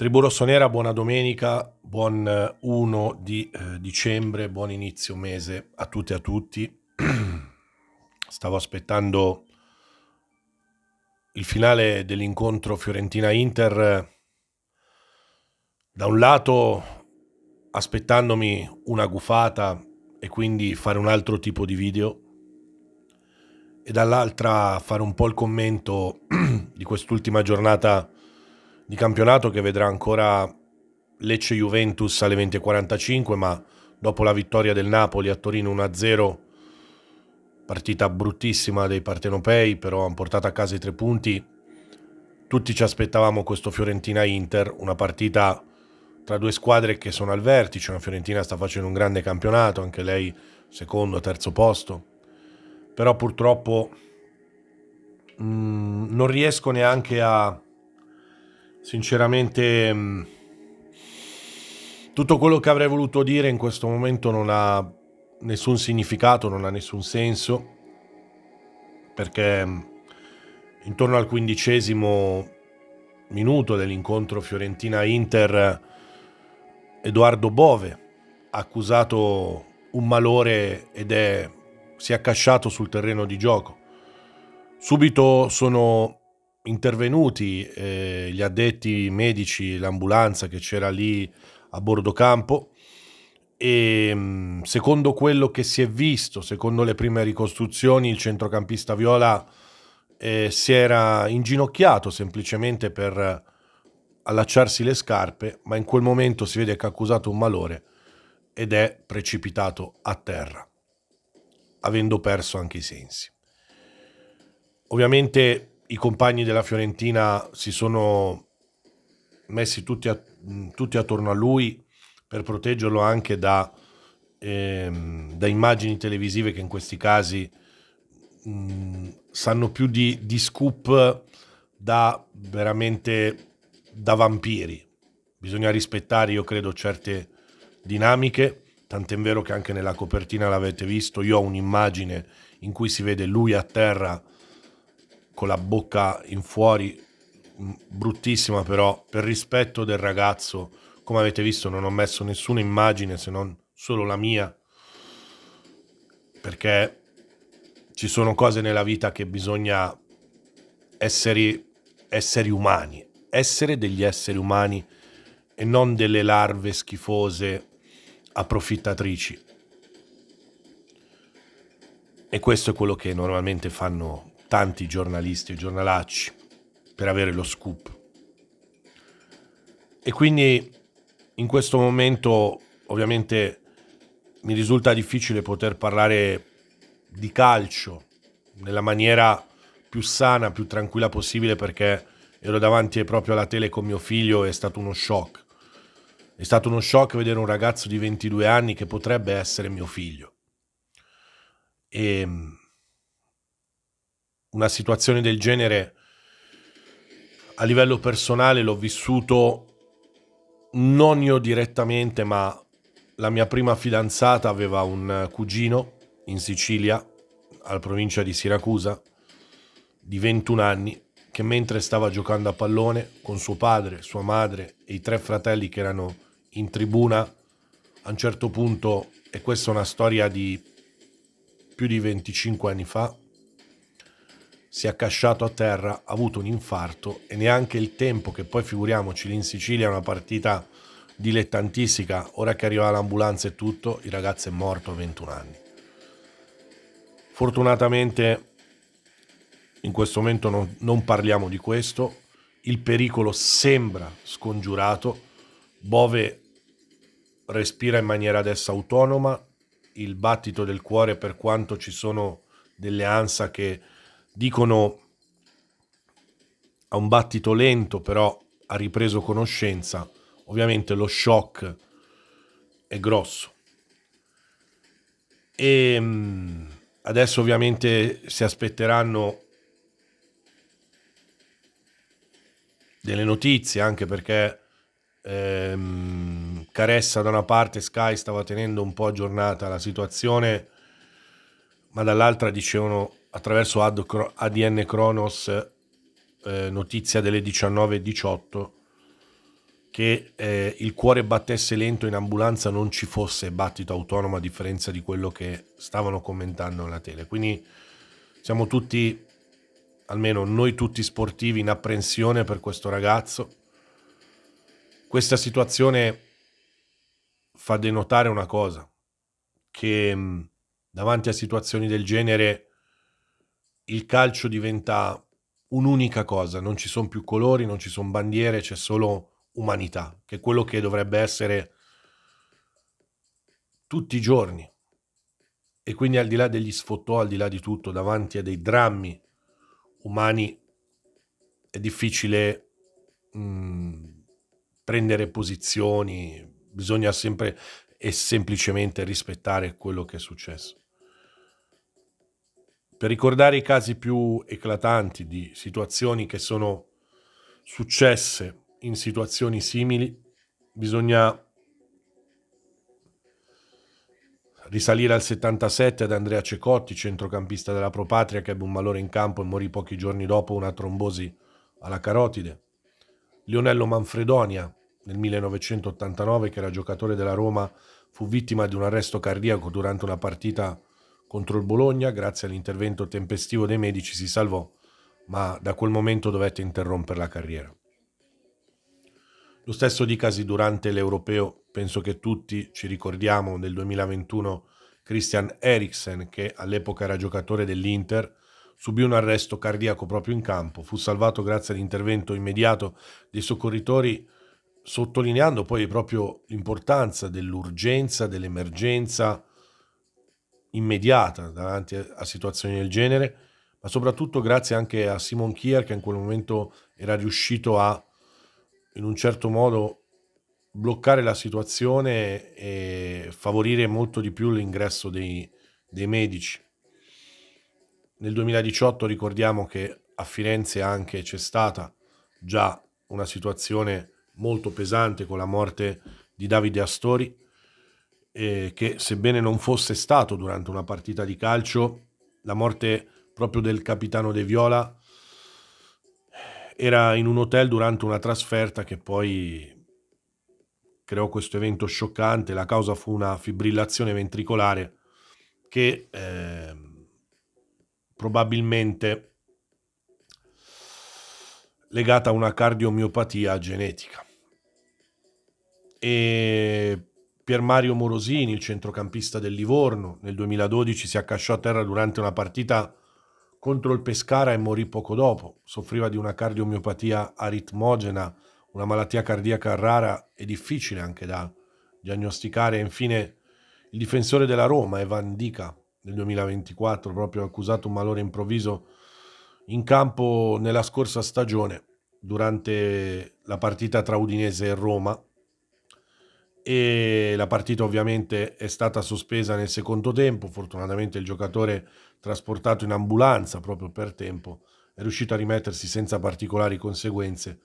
Tribù Rossonera, buona domenica, buon 1 eh, di eh, dicembre, buon inizio mese a tutte e a tutti. Stavo aspettando il finale dell'incontro Fiorentina-Inter. Eh, da un lato aspettandomi una gufata e quindi fare un altro tipo di video e dall'altra fare un po' il commento di quest'ultima giornata di campionato che vedrà ancora Lecce Juventus alle 20.45, ma dopo la vittoria del Napoli a Torino 1-0, partita bruttissima dei partenopei, però hanno portato a casa i tre punti. Tutti ci aspettavamo questo Fiorentina-Inter, una partita tra due squadre che sono al vertice, una Fiorentina sta facendo un grande campionato, anche lei secondo, terzo posto, però purtroppo mh, mm, non riesco neanche a Sinceramente, mm, tutto quello che avrei voluto dire in questo momento non ha nessun significato, non ha nessun senso, perché mm, intorno al quindicesimo minuto dell'incontro Fiorentina-Inter, Edoardo Bove ha accusato un malore ed è si è accasciato sul terreno di gioco. Subito sono intervenuti eh, gli addetti medici, l'ambulanza che c'era lì a bordo campo e ehm, secondo quello che si è visto, secondo le prime ricostruzioni, il centrocampista Viola eh, si era inginocchiato semplicemente per allacciarsi le scarpe, ma in quel momento si vede che ha accusato un malore ed è precipitato a terra, avendo perso anche i sensi. Ovviamente i compagni della Fiorentina si sono messi tutti, a, mm, tutti attorno a lui per proteggerlo anche da, ehm, da immagini televisive che in questi casi mh, mm, sanno più di, di scoop da veramente da vampiri. Bisogna rispettare, io credo, certe dinamiche, tant'è vero che anche nella copertina l'avete visto, io ho un'immagine in cui si vede lui a terra con la bocca in fuori, bruttissima però, per rispetto del ragazzo, come avete visto non ho messo nessuna immagine se non solo la mia, perché ci sono cose nella vita che bisogna essere esseri umani, essere degli esseri umani e non delle larve schifose approfittatrici. E questo è quello che normalmente fanno tanti giornalisti e giornalacci per avere lo scoop. E quindi in questo momento ovviamente mi risulta difficile poter parlare di calcio nella maniera più sana, più tranquilla possibile perché ero davanti proprio alla tele con mio figlio e è stato uno shock. È stato uno shock vedere un ragazzo di 22 anni che potrebbe essere mio figlio. E ehm, una situazione del genere a livello personale l'ho vissuto non io direttamente, ma la mia prima fidanzata aveva un cugino in Sicilia, alla provincia di Siracusa, di 21 anni, che mentre stava giocando a pallone con suo padre, sua madre e i tre fratelli che erano in tribuna, a un certo punto, e questa è una storia di più di 25 anni fa, si è accasciato a terra, ha avuto un infarto e neanche il tempo che poi figuriamoci lì in Sicilia una partita dilettantistica, ora che arriva l'ambulanza e tutto, il ragazzo è morto a 21 anni. Fortunatamente in questo momento non, non parliamo di questo, il pericolo sembra scongiurato, Bove respira in maniera adesso autonoma, il battito del cuore per quanto ci sono delle ansa che dicono a un battito lento, però ha ripreso conoscenza, ovviamente lo shock è grosso. E ehm, adesso ovviamente si aspetteranno delle notizie, anche perché ehm, Caressa da una parte Sky stava tenendo un po' aggiornata la situazione, ma dall'altra dicevano attraverso ad, ADN Kronos eh, notizia delle 19.18 che eh, il cuore battesse lento in ambulanza non ci fosse battito autonomo a differenza di quello che stavano commentando alla tele. Quindi siamo tutti, almeno noi tutti sportivi, in apprensione per questo ragazzo. Questa situazione fa denotare una cosa, che davanti a situazioni del genere il calcio diventa un'unica cosa, non ci sono più colori, non ci sono bandiere, c'è solo umanità, che è quello che dovrebbe essere tutti i giorni. E quindi al di là degli sfottò, al di là di tutto, davanti a dei drammi umani, è difficile mh, mhmm, prendere posizioni, bisogna sempre e semplicemente rispettare quello che è successo. Per ricordare i casi più eclatanti di situazioni che sono successe in situazioni simili, bisogna risalire al 77 ad Andrea Cecotti, centrocampista della Pro Patria, che ebbe un malore in campo e morì pochi giorni dopo una trombosi alla carotide. Lionello Manfredonia, nel 1989, che era giocatore della Roma, fu vittima di un arresto cardiaco durante una partita contro il Bologna, grazie all'intervento tempestivo dei medici, si salvò, ma da quel momento dovette interrompere la carriera. Lo stesso dicasi durante l'Europeo, penso che tutti ci ricordiamo del 2021 Christian Eriksen, che all'epoca era giocatore dell'Inter, subì un arresto cardiaco proprio in campo, fu salvato grazie all'intervento immediato dei soccorritori, sottolineando poi proprio l'importanza dell'urgenza, dell'emergenza immediata davanti a situazioni del genere, ma soprattutto grazie anche a Simon Kier che in quel momento era riuscito a, in un certo modo, bloccare la situazione e favorire molto di più l'ingresso dei, dei medici. Nel 2018 ricordiamo che a Firenze anche c'è stata già una situazione molto pesante con la morte di Davide Astori eh, che sebbene non fosse stato durante una partita di calcio, la morte proprio del capitano De Viola eh, era in un hotel durante una trasferta che poi creò questo evento scioccante. La causa fu una fibrillazione ventricolare che eh, probabilmente legata a una cardiomiopatia genetica. E Pier Mario Morosini, il centrocampista del Livorno, nel 2012 si accasciò a terra durante una partita contro il Pescara e morì poco dopo. Soffriva di una cardiomiopatia aritmogena, una malattia cardiaca rara e difficile anche da diagnosticare. Infine, il difensore della Roma, Evan Dica, nel 2024, proprio accusato un malore improvviso in campo nella scorsa stagione durante la partita tra Udinese e Roma e la partita ovviamente è stata sospesa nel secondo tempo, fortunatamente il giocatore trasportato in ambulanza proprio per tempo è riuscito a rimettersi senza particolari conseguenze,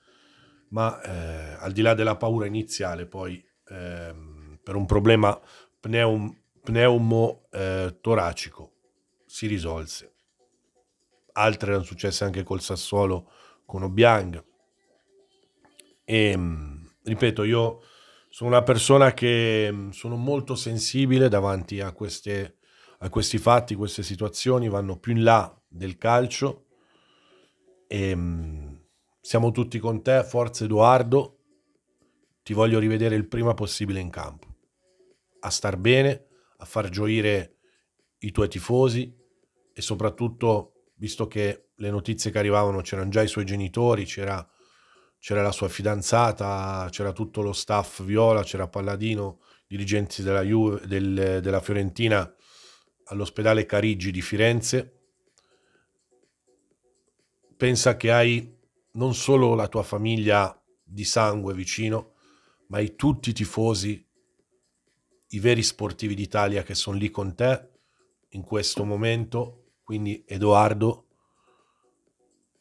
ma eh, al di là della paura iniziale poi eh, per un problema pneum, pneumotoracico eh, si risolse. Altre erano successe anche col Sassuolo con Obiang e ehm, ripeto io sono una persona che mm, sono molto sensibile davanti a, queste, a questi fatti, queste situazioni vanno più in là del calcio. E, mm, siamo tutti con te, forza Edoardo, ti voglio rivedere il prima possibile in campo, a star bene, a far gioire i tuoi tifosi e soprattutto, visto che le notizie che arrivavano c'erano già i suoi genitori, c'era c'era la sua fidanzata, c'era tutto lo staff Viola, c'era Palladino, dirigenti della, Juve, del, della Fiorentina all'ospedale Carigi di Firenze. Pensa che hai non solo la tua famiglia di sangue vicino, ma hai tutti i tifosi, i veri sportivi d'Italia che sono lì con te in questo momento. Quindi Edoardo,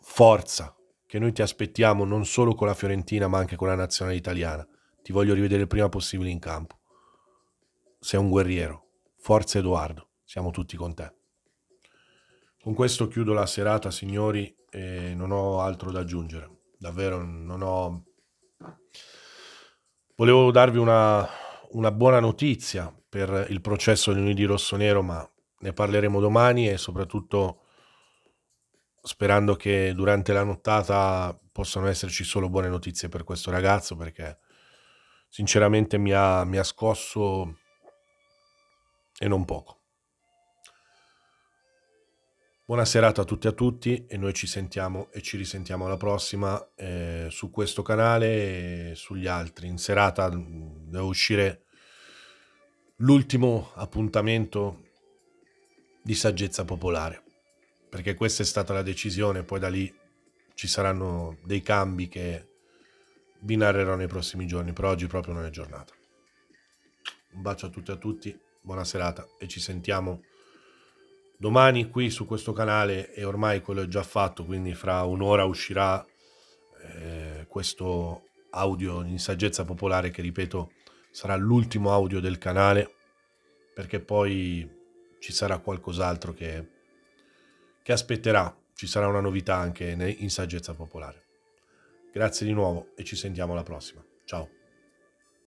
forza, che noi ti aspettiamo non solo con la Fiorentina ma anche con la nazionale italiana. Ti voglio rivedere il prima possibile in campo. Sei un guerriero. Forza Edoardo, siamo tutti con te. Con questo chiudo la serata, signori, e non ho altro da aggiungere. Davvero non ho... Volevo darvi una, una buona notizia per il processo di Unidi Rossonero, ma ne parleremo domani e soprattutto sperando che durante la nottata possano esserci solo buone notizie per questo ragazzo perché sinceramente mi ha, mi ha scosso e non poco. Buona serata a tutti e a tutti e noi ci sentiamo e ci risentiamo alla prossima eh, su questo canale e sugli altri. In serata mm, devo uscire l'ultimo appuntamento di saggezza popolare perché questa è stata la decisione, poi da lì ci saranno dei cambi che vi narrerò nei prossimi giorni, però oggi proprio non è giornata. Un bacio a tutti e a tutti, buona serata e ci sentiamo domani qui su questo canale e ormai quello è già fatto, quindi fra un'ora uscirà eh, questo audio in saggezza popolare che ripeto sarà l'ultimo audio del canale perché poi ci sarà qualcos'altro che che aspetterà, ci sarà una novità anche in Saggezza Popolare. Grazie di nuovo e ci sentiamo alla prossima. Ciao.